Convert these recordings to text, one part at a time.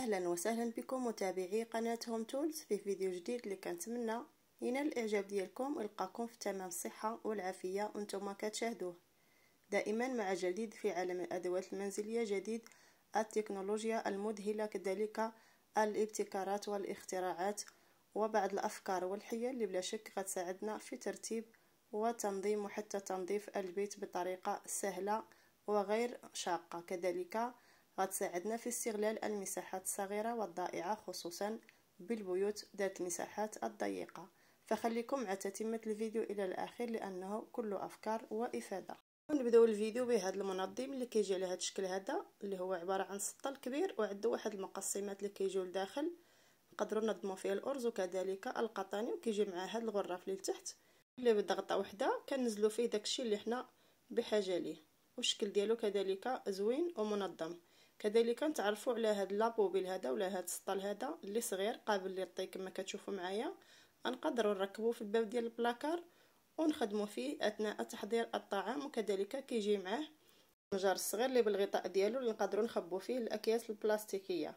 اهلا وسهلا بكم متابعي قناة هوم تولز في فيديو جديد اللي كنتمنى ينال الاعجاب ديالكم القاكم في تمام الصحه والعافيه وانتم كتشاهدوه دائما مع جديد في عالم الادوات المنزليه جديد التكنولوجيا المذهله كذلك الابتكارات والاختراعات وبعض الافكار والحيل اللي بلا شك غتساعدنا في ترتيب وتنظيم وحتى تنظيف البيت بطريقه سهله وغير شاقه كذلك غتساعدنا في استغلال المساحات الصغيرة والضائعة خصوصا بالبيوت ذات المساحات الضيقة فخليكم مع تتمة الفيديو إلى الآخر لأنه كله أفكار وإفادة ونبداو الفيديو بهذا المنظم اللي كيجي على هذا الشكل هذا اللي هو عباره عن سطل كبير وعنده واحد المقسمات اللي كيجيو لداخل نقدروا نظموا فيه الارز وكذلك القطاني وكيجي معاه هذا الغرف اللي لتحت اللي بضغطه وحده كنزلوا فيه داكشي اللي حنا بحاجه ليه والشكل ديالو كذلك زوين ومنظم كذلك نتعرفوا على هاد لابوبيل هذا ولا هاد السطل هذا اللي صغير قابل للطي كما كتشوفوا معايا نقدروا نركبوه في الباب ديال البلاكار ونخدموا فيه اثناء تحضير الطعام وكذلك كيجي معاه المجر الصغير اللي بالغطاء ديالو اللي نقدروا نخبوا فيه الاكياس البلاستيكيه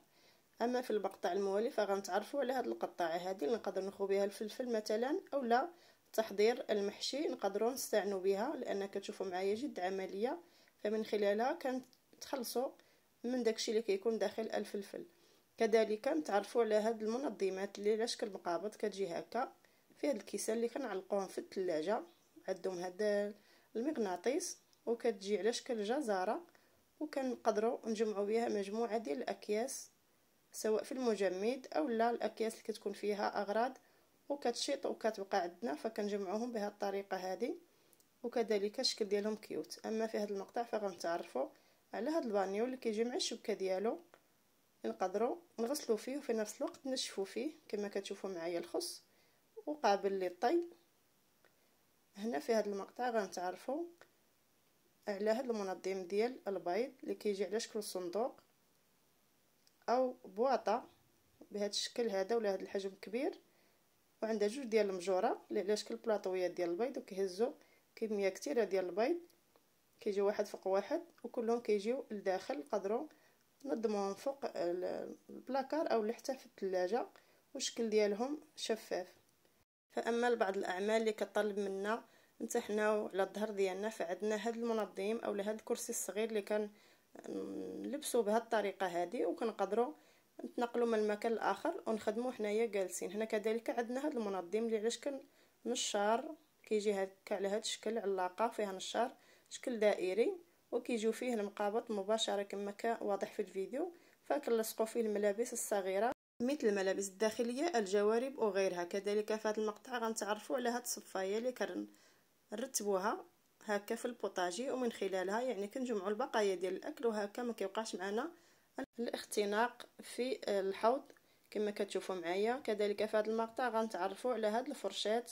اما في المقطع الموالي فغنتعرفوا على هاد القطاعه هذه اللي نقدروا نخو بها الفلفل مثلا اولا تحضير المحشي نقدروا نستعنوا بها لان كتشوفوا معايا جد عمليه فمن خلالها كنتخلصوا من داكشي اللي كيكون داخل الفلفل كذلك نتعرفوا على هاد المنظمات اللي على شكل مقابض كتجي هكا في هاد الكيسان اللي كنعلقوهم في الثلاجه عندهم هاد المغناطيس وكتجي على شكل جزاره وكنقدروا نجمعوا بها مجموعه ديال الاكياس سواء في المجمد او لا الاكياس اللي كتكون فيها اغراض وكتشيط وكتبقى عندنا فكنجمعوهم بهذه الطريقه هذه وكذلك الشكل ديالهم كيوت اما في هذا المقطع فغنتعرفوا على هاد البانيو اللي كيجي مع الشبكه ديالو نقدروا نغسلو فيه وفي نفس الوقت نشفو فيه كما كتشوفوا معايا الخص وقابل للطي هنا في هذا المقطع غنتعرفوا على هذا المنظم ديال البيض اللي كيجي على شكل صندوق او بواطه بهذا الشكل هذا ولا هذا الحجم كبير وعندها جوج ديال المجوره اللي على شكل بلاطويات ديال البيض وكيهزوا كميه كثيره ديال البيض كيجيو واحد فوق واحد وكلهم كيجيو لداخل نقدروا نضمهم فوق البلاكار او حتى في الثلاجه والشكل ديالهم شفاف فاما لبعض الاعمال اللي كطلب منا نتحناو على الظهر ديالنا فعندنا هاد المنظم او هاد الكرسي الصغير اللي كان نلبسو بهاد الطريقه هادي وكنقدروا نتنقلوا من المكان لاخر ونخدموا حنايا جالسين هنا كذلك عندنا هاد المنظم اللي علاش كنشار كيجي هكا على هاد الشكل علاقه فيها نشار شكل دائري وكيجيو فيه المقابط مباشرة كما كان واضح في الفيديو فكنلصقو فيه الملابس الصغيرة مثل الملابس الداخلية الجوارب وغيرها كذلك في هذا المقطع غنتعرفو على هاد الصفاية اللي كنرتبوها هكا في البوطاجي ومن خلالها يعني كنجمعو البقايا ديال الاكل وهكا ما كيبقاش معنا الاختناق في الحوض كما كتشوفوا معايا كذلك في هذا المقطع غنتعرفوا على هاد الفرشات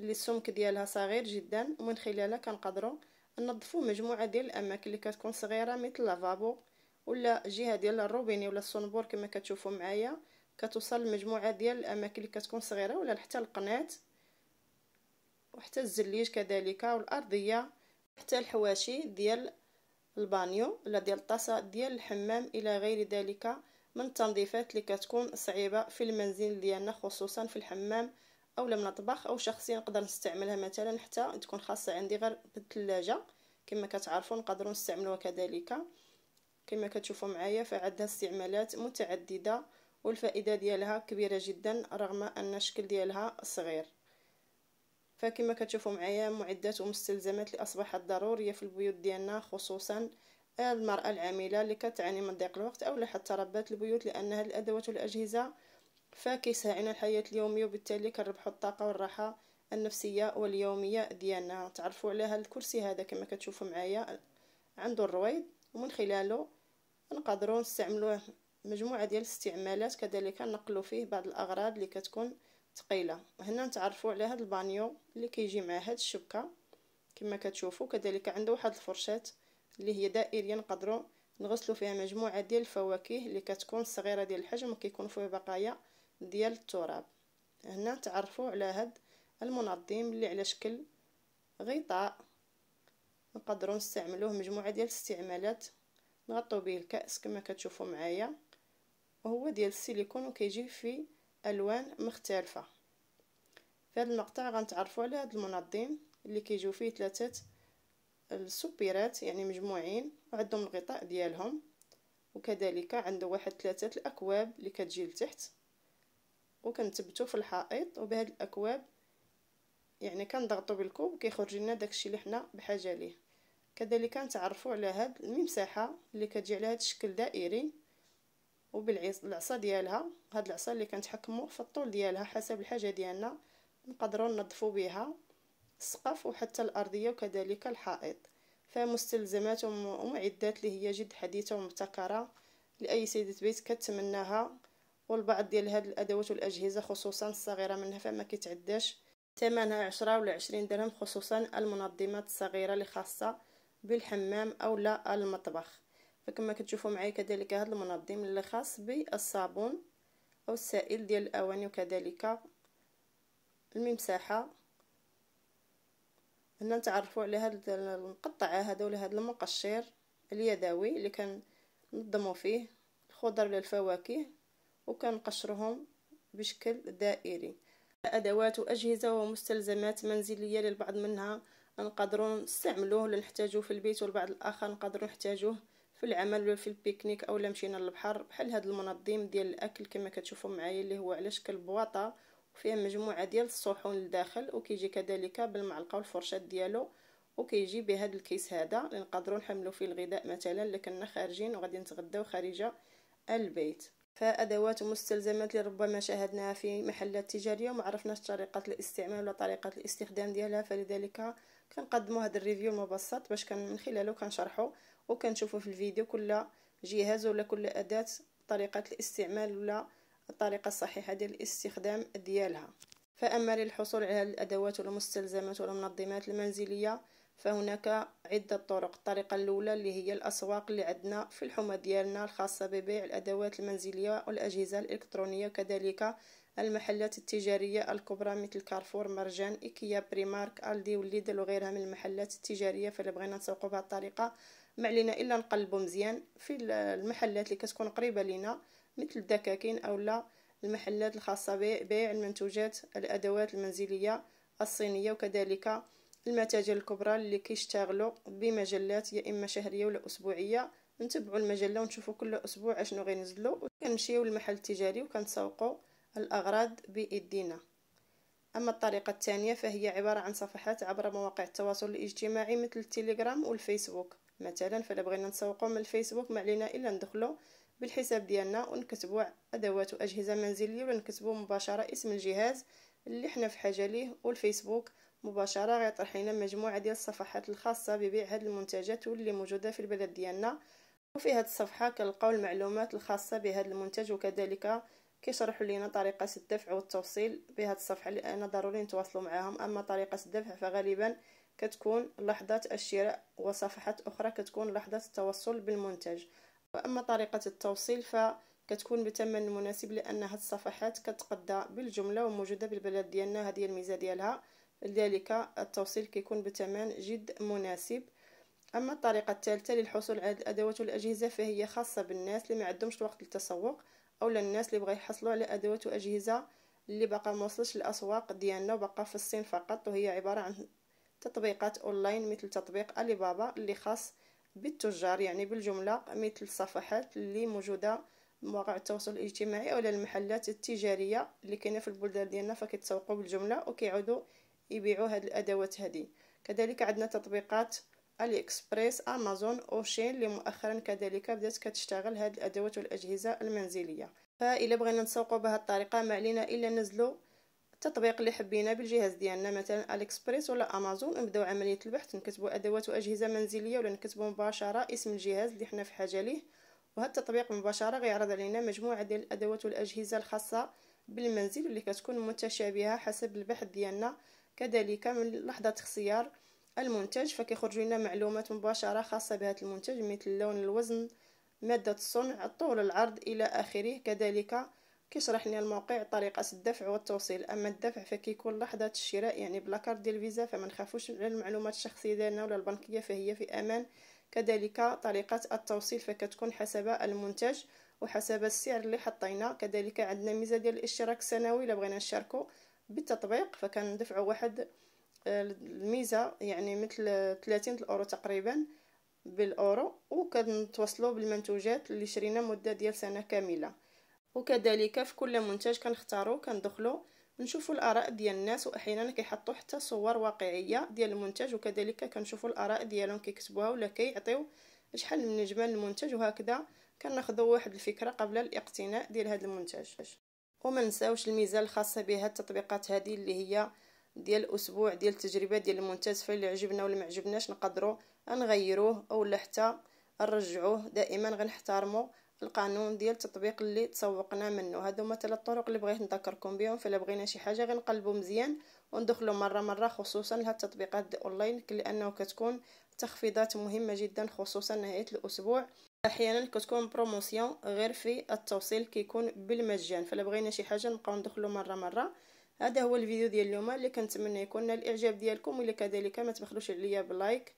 اللي السمك ديالها صغير جدا ومن خلالها كنقدروا ننظفوا مجموعه ديال الاماكن اللي كتكون صغيره مثل لافابو ولا جهه ديال الروبيني ولا الصنبور كما كتشوفوا معايا كتوصل لمجموعه ديال الاماكن اللي كتكون صغيره ولا حتى القناه وحتى الزليج كذلك والارضيه حتى الحواشي ديال البانيو ولا ديال الطاسه ديال الحمام الى غير ذلك من التنظيفات اللي كتكون صعيبه في المنزل ديالنا خصوصا في الحمام اولا من الطبخ او شخصيا نقدر نستعملها مثلا حتى تكون خاصه عندي غير بالثلاجه كما كتعرفوا نقدروا نستعملوها كذلك كما كتشوفوا معايا فعندها استعمالات متعدده والفائده ديالها كبيره جدا رغم ان الشكل ديالها صغير فكما كتشوفوا معايا معدات ومستلزمات اللي اصبحت ضروريه في البيوت ديالنا خصوصا المراه العامله اللي كتعاني من ضيق الوقت او حتى ربات البيوت لان هذه الادوات والاجهزه فكيساعدنا الحياة اليومية وبالتالي كنربحو الطاقة والراحة النفسية واليومية ديالنا تعرفوا على هذا الكرسي هذا كما كتشوفوا معايا عنده الرويض ومن خلاله نقدروا نستعملوه مجموعة ديال الاستعمالات كذلك نقلوا فيه بعض الأغراض اللي كتكون ثقيله هنا نتعرفوا على هذا البانيو اللي كيجي مع هاد الشبكه كما كتشوفوا كذلك عنده واحد الفرشاه اللي هي دائريه نقدروا نغسلوا فيها مجموعه ديال الفواكه اللي كتكون صغيره ديال الحجم وكيكون فيه بقايا ديال التراب هنا تعرفوا على هاد المنظم اللي على شكل غطاء نقدروا نستعملوه مجموعه ديال الاستعمالات نغطوا به الكاس كما كتشوفوا معايا وهو ديال السيليكون وكيجي في الوان مختلفه في هذا المقطع غنتعرفوا على هذا المنظم اللي كيجيو فيه ثلاثه السوبيرات يعني مجموعين وعندهم الغطاء ديالهم وكذلك عنده واحد ثلاثه الاكواب اللي كتجي لتحت وكنثبتو في الحائط وبهاد الاكواب يعني كنضغطو بالكوب كيخرج لنا داكشي اللي حنا بحاجه ليه كذلك كنتعرفو على هاد الممساحه اللي كتجي على هاد الشكل دائري وبالعصا ديالها هاد العصا اللي كنتحكموا في الطول ديالها حسب الحاجه ديالنا نقدروا ننظفوا بها السقف وحتى الارضيه وكذلك الحائط فمستلزمات ومعدات اللي هي جد حديثه ومبتكره لاي سيده بيت كتمناها والبعض ديال هاد الادوات والاجهزه خصوصا الصغيره منها فما كيتعداش ثمنها عشرة ولا عشرين درهم خصوصا المنظمات الصغيره اللي خاصه بالحمام اولا المطبخ فكما كتشوفوا معايا كذلك هذا المنظم اللي خاص بالصابون او السائل ديال الاواني وكذلك الممساحه هنا نتعرفوا على هاد المقطعه هذا ولا هاد المقشر اليدوي اللي كنظموا فيه الخضر ولا الفواكه وكنقشرهم بشكل دائري ادوات واجهزه ومستلزمات منزليه للبعض منها نقدروا نستعملوه لنحتاجوه في البيت والبعض الاخر نقدروا نحتاجوه في العمل ولا في البيكنيك اولا مشينا للبحر بحال هذا المنظم ديال الاكل كما كتشوفوا معايا اللي هو على شكل بواطه وفيها مجموعه ديال الصحون لداخل وكيجي كذلك بالمعلقه والفرشاه ديالو وكيجي بهذا الكيس هذا اللي نقدروا نحملو فيه الغذاء مثلا لكننا خارجين وغادي نتغداو خارجه البيت فأدوات مستلزمات اللي ربما شاهدناها في محلات تجارية وما عرفناش طريقة الاستعمال ولا طريقة الاستخدام ديالها فلذلك كنقدموا هذا الريفيو المبسط باش كان من خلاله كنشرحوا وكنشوفوا في الفيديو كل جهاز ولا كل أداة طريقة الاستعمال ولا الطريقة الصحيحة ديال الاستخدام ديالها فأما للحصول على الأدوات والمستلزمات والمنظمات المنزلية فهناك عدة طرق الطريقة الأولى اللي هي الأسواق اللي عندنا في الحومة ديالنا الخاصة ببيع الأدوات المنزلية والأجهزة الإلكترونية كذلك المحلات التجارية الكبرى مثل كارفور مرجان إيكيا بريمارك ألدي وليدل وغيرها من المحلات التجارية فإلا بغينا نسوقو بهذه الطريقة ما علينا إلا نقلبو مزيان في المحلات اللي كتكون قريبة لنا مثل الدكاكين أولا المحلات الخاصة ببيع المنتوجات الأدوات المنزلية الصينية وكذلك المتاجر الكبرى اللي كيشتغلوا بمجلات يا اما شهريه ولا اسبوعيه نتبعوا المجله ونشوفوا كل اسبوع اشنو غينزلوا وكنمشيو للمحل التجاري وكنسوقوا الاغراض بايدينا اما الطريقه الثانيه فهي عباره عن صفحات عبر مواقع التواصل الاجتماعي مثل التليجرام والفيسبوك مثلا فلا بغينا نسوقوا من الفيسبوك ما علينا الا ندخلوا بالحساب ديالنا ونكتبوا ادوات واجهزه منزليه ونكتبوا مباشره اسم الجهاز اللي حنا في حاجه ليه والفيسبوك مباشرة غيطرح لينا مجموعة ديال الصفحات الخاصة ببيع هاد المنتجات واللي موجودة في البلد ديالنا وفي هاد الصفحة كنلقاو المعلومات الخاصة بهاد المنتج وكذلك كيشرحوا لينا طريقة الدفع والتوصيل بهاد الصفحة لأن ضروري نتواصلوا معاهم أما طريقة الدفع فغالبا كتكون لحظة الشراء وصفحات أخرى كتكون لحظة التوصل بالمنتج وأما طريقة التوصيل فكتكون بثمن مناسب لأن هاد الصفحات كتقدى بالجملة وموجودة بالبلد ديالنا هذه الميزة ديالها لذلك التوصيل كيكون بثمن جد مناسب اما الطريقه الثالثه للحصول على الادوات والاجهزه فهي خاصه بالناس اللي ما عندهمش الوقت للتسوق او للناس اللي بغى يحصلوا على ادوات واجهزه اللي باقا ما وصلش الاسواق ديالنا وبقى في الصين فقط وهي عباره عن تطبيقات اونلاين مثل تطبيق الي بابا اللي خاص بالتجار يعني بالجمله مثل الصفحات اللي موجوده مواقع التواصل الاجتماعي او المحلات التجاريه اللي كاينه في البلدان ديالنا فكيتسوقوا بالجمله وكيعودوا يبيعوا هاد الادوات هذه كذلك عندنا تطبيقات الي اكسبريس امازون اوشين اللي مؤخرا كذلك بدات كتشتغل هاد الادوات والاجهزه المنزليه فإلا بغينا نسوقوا بهاد الطريقه ما علينا الا ننزلو التطبيق اللي حبينا بالجهاز ديالنا مثلا اليكسبريس ولا امازون نبداو عمليه البحث نكتبوا ادوات واجهزه منزليه ولا نكتبوا مباشره اسم الجهاز اللي حنا في حاجه ليه وهذا التطبيق مباشره غيعرض علينا مجموعه ديال الادوات والاجهزه الخاصه بالمنزل اللي كتكون متشابهه حسب البحث ديالنا كذلك من لحظة اختيار المنتج فكيخرج لنا معلومات مباشرة خاصة بهذا المنتج مثل لون الوزن مادة الصنع الطول العرض إلى آخره كذلك كيشرح لنا الموقع طريقة الدفع والتوصيل أما الدفع فكيكون لحظة الشراء يعني بلا كارت ديال الفيزا فما نخافوش على المعلومات الشخصية ديالنا ولا البنكية فهي في أمان كذلك طريقة التوصيل فكتكون حسب المنتج وحسب السعر اللي حطينا كذلك عندنا ميزة ديال الاشتراك السنوي لبغينا نشاركو بالتطبيق فكان دفعوا واحد آه، الميزة يعني مثل ثلاثين الأورو تقريبا بالأورو وكنتوصلوا بالمنتوجات اللي شرينا مدة ديال سنة كاملة وكذلك في كل منتج كنختارو كندخلو نشوفوا الآراء ديال الناس وأحيانا كيحطوا حتى صور واقعية ديال المنتج وكذلك كنشوفوا الآراء ديالهم كيكتبوها ولا كيعطيو شحال من جمال المنتج وهكذا كناخذوا واحد الفكرة قبل الاقتناء ديال هذا المنتج وما نساوش الميزه الخاصه بها التطبيقات هذه اللي هي ديال الاسبوع ديال التجربه ديال المنتج فاللي عجبنا ولا ما عجبناش نقدروا نغيروه اولا حتى نرجعوه دائما غنحترموا القانون ديال التطبيق اللي تسوقنا منه هادو ثلاث الطرق اللي بغيت نذكركم بهم فلا بغينا شي حاجه غنقلبوا مزيان وندخلوا مره مره خصوصا لهاد التطبيقات اونلاين لانه كتكون تخفيضات مهمه جدا خصوصا نهايه الاسبوع احيانا كتكون بروموسيون غير في التوصيل كيكون بالمجان فلا بغينا شي حاجه نبقاو ندخلو مره مره هذا هو الفيديو ديال اليوم اللي كنتمنى يكون الاعجاب ديالكم ولا كذلك ما تبخلوش عليا بلايك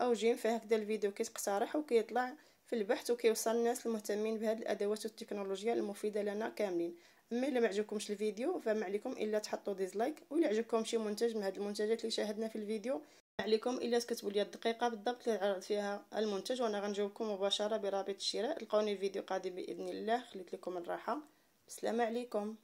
او جيم فهكذا الفيديو كيتقترح وكيطلع في البحث وكيوصل الناس المهتمين بهذه الادوات والتكنولوجيا المفيده لنا كاملين اما الا ما عجبكمش الفيديو فما عليكم الا تحطوا ديزلايك ولا عجبكم شي منتج من هاد المنتجات اللي شاهدنا في الفيديو عليكم الا تكتبوا لي الدقيقه بالضبط اللي عرض فيها المنتج وانا غنجاوبكم مباشره برابط الشراء لقوني الفيديو فيديو قادم باذن الله خليت لكم الراحه السلام عليكم